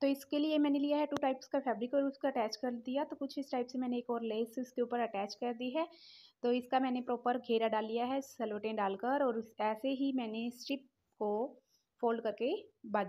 तो इसके लिए मैंने लिया है टू टाइप्स का फैब्रिक और उसको अटैच कर दिया तो कुछ इस टाइप से मैंने एक और लेस इसके ऊपर अटैच कर दी है तो इसका मैंने प्रॉपर घेरा डाल लिया है सलोटें डालकर और ऐसे ही मैंने स्ट्रिप को फोल्ड करके बाजू